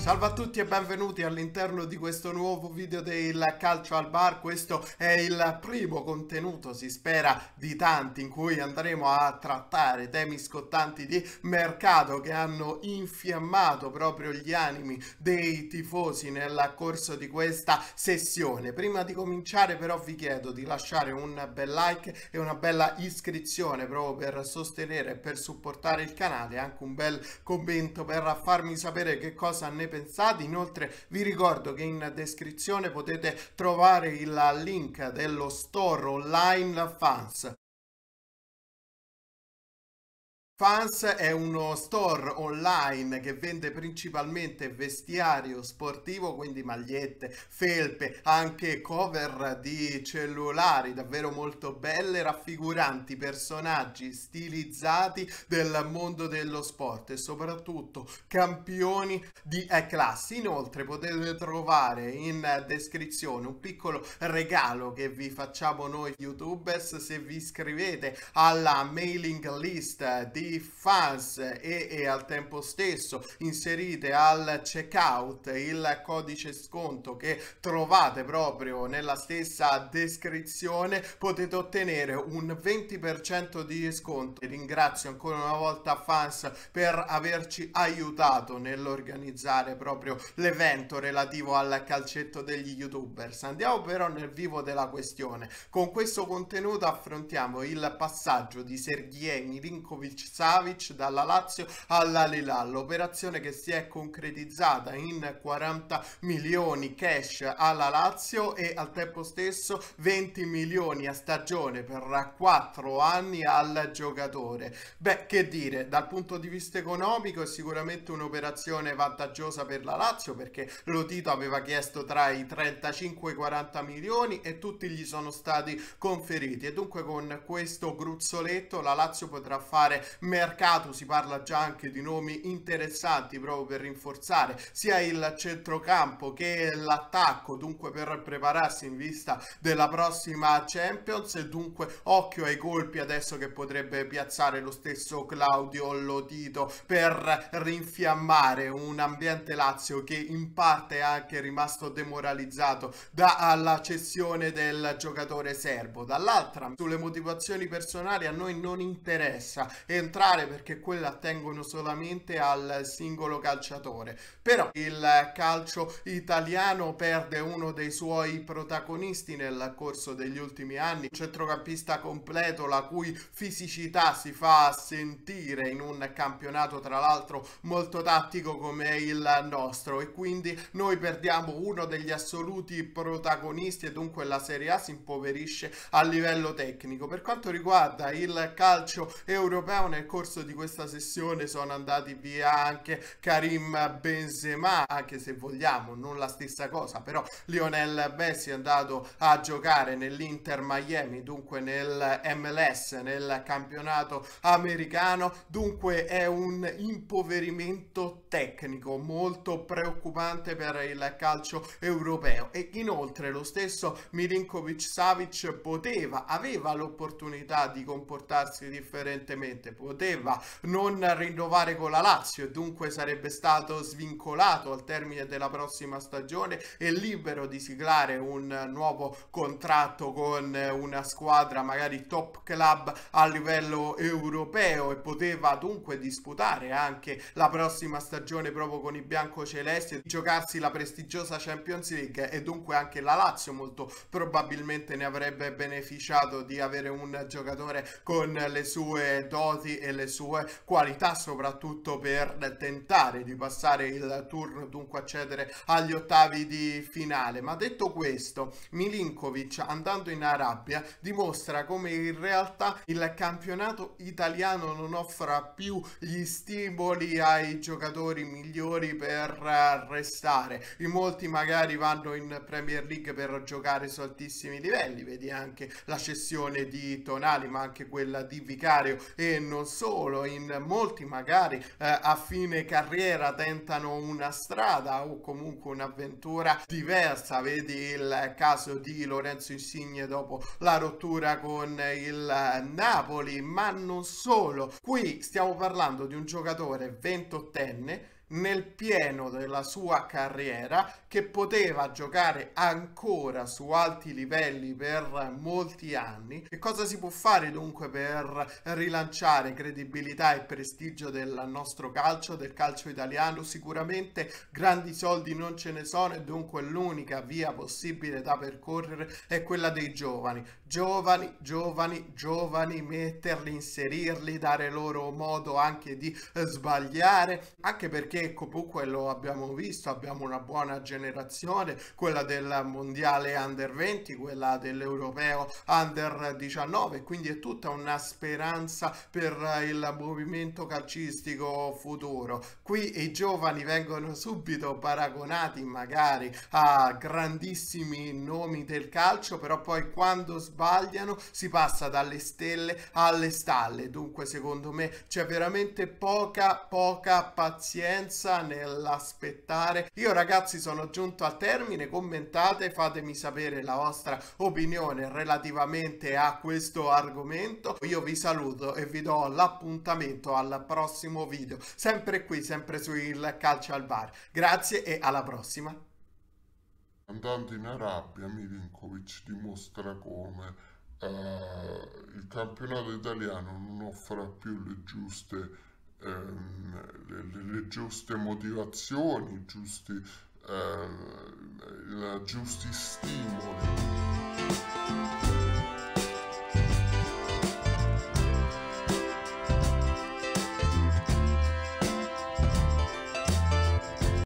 Salve a tutti e benvenuti all'interno di questo nuovo video del Calcio al Bar, questo è il primo contenuto, si spera, di tanti in cui andremo a trattare temi scottanti di mercato che hanno infiammato proprio gli animi dei tifosi nel corso di questa sessione. Prima di cominciare però vi chiedo di lasciare un bel like e una bella iscrizione proprio per sostenere e per supportare il canale, anche un bel commento per farmi sapere che cosa ne pensate. Inoltre vi ricordo che in descrizione potete trovare il link dello store online fans Fans è uno store online che vende principalmente vestiario sportivo, quindi magliette, felpe, anche cover di cellulari davvero molto belle, raffiguranti personaggi stilizzati del mondo dello sport e soprattutto campioni di classi. Inoltre potete trovare in descrizione un piccolo regalo che vi facciamo noi youtubers se vi iscrivete alla mailing list di fans e, e al tempo stesso inserite al checkout il codice sconto che trovate proprio nella stessa descrizione potete ottenere un 20% di sconto. Ringrazio ancora una volta fans per averci aiutato nell'organizzare proprio l'evento relativo al calcetto degli youtubers. Andiamo però nel vivo della questione. Con questo contenuto affrontiamo il passaggio di Sergei Milinkovic Savic dalla Lazio alla Lilà, l'operazione che si è concretizzata in 40 milioni cash alla Lazio e al tempo stesso 20 milioni a stagione per 4 anni al giocatore. Beh, che dire, dal punto di vista economico è sicuramente un'operazione vantaggiosa per la Lazio perché lo Tito aveva chiesto tra i 35 e i 40 milioni e tutti gli sono stati conferiti e dunque con questo gruzzoletto la Lazio potrà fare mercato si parla già anche di nomi interessanti proprio per rinforzare sia il centrocampo che l'attacco, dunque per prepararsi in vista della prossima Champions dunque occhio ai colpi adesso che potrebbe piazzare lo stesso Claudio Lodito per rinfiammare un ambiente Lazio che in parte è anche rimasto demoralizzato dalla cessione del giocatore serbo. Dall'altra, sulle motivazioni personali a noi non interessa entrare entrare perché quelle attengono solamente al singolo calciatore. Però il calcio italiano perde uno dei suoi protagonisti nel corso degli ultimi anni, un centrocampista completo la cui fisicità si fa sentire in un campionato tra l'altro molto tattico come il nostro e quindi noi perdiamo uno degli assoluti protagonisti e dunque la Serie A si impoverisce a livello tecnico. Per quanto riguarda il calcio europeo nel nel corso di questa sessione sono andati via anche Karim Benzema, anche se vogliamo, non la stessa cosa, però Lionel Messi è andato a giocare nell'Inter Miami, dunque nel MLS, nel campionato americano, dunque è un impoverimento tecnico molto preoccupante per il calcio europeo e inoltre lo stesso Milinkovic Savic poteva, aveva l'opportunità di comportarsi differentemente, Pur poteva non rinnovare con la Lazio e dunque sarebbe stato svincolato al termine della prossima stagione e libero di siglare un nuovo contratto con una squadra magari top club a livello europeo e poteva dunque disputare anche la prossima stagione proprio con i biancocelesti giocarsi la prestigiosa Champions League e dunque anche la Lazio molto probabilmente ne avrebbe beneficiato di avere un giocatore con le sue doti e le sue qualità soprattutto per tentare di passare il turno dunque accedere agli ottavi di finale ma detto questo Milinkovic andando in Arabia dimostra come in realtà il campionato italiano non offra più gli stimoli ai giocatori migliori per eh, restare in molti magari vanno in Premier League per giocare su altissimi livelli vedi anche la cessione di Tonali ma anche quella di Vicario e non solo, in molti magari eh, a fine carriera tentano una strada o comunque un'avventura diversa, vedi il caso di Lorenzo Insigne dopo la rottura con il Napoli, ma non solo. Qui stiamo parlando di un giocatore ventottenne nel pieno della sua carriera che poteva giocare ancora su alti livelli per molti anni. Che cosa si può fare dunque per rilanciare credibilità e prestigio del nostro calcio, del calcio italiano? Sicuramente grandi soldi non ce ne sono e dunque l'unica via possibile da percorrere è quella dei giovani. Giovani, giovani, giovani, metterli, inserirli, dare loro modo anche di sbagliare, anche perché perché comunque lo abbiamo visto, abbiamo una buona generazione, quella del mondiale under 20, quella dell'europeo under 19, quindi è tutta una speranza per il movimento calcistico futuro. Qui i giovani vengono subito paragonati magari a grandissimi nomi del calcio, però poi quando sbagliano si passa dalle stelle alle stalle, dunque secondo me c'è veramente poca poca pazienza pazienza nell'aspettare. Io ragazzi sono giunto al termine, commentate, fatemi sapere la vostra opinione relativamente a questo argomento. Io vi saluto e vi do l'appuntamento al prossimo video, sempre qui, sempre su Il Calcio al Bar. Grazie e alla prossima. Andando in Arabia, Milinkovic dimostra come Uh, il campionato italiano non offra più le giuste ehm, le, le, giuste motivazioni, giusti, ehm, i giusti stimoli.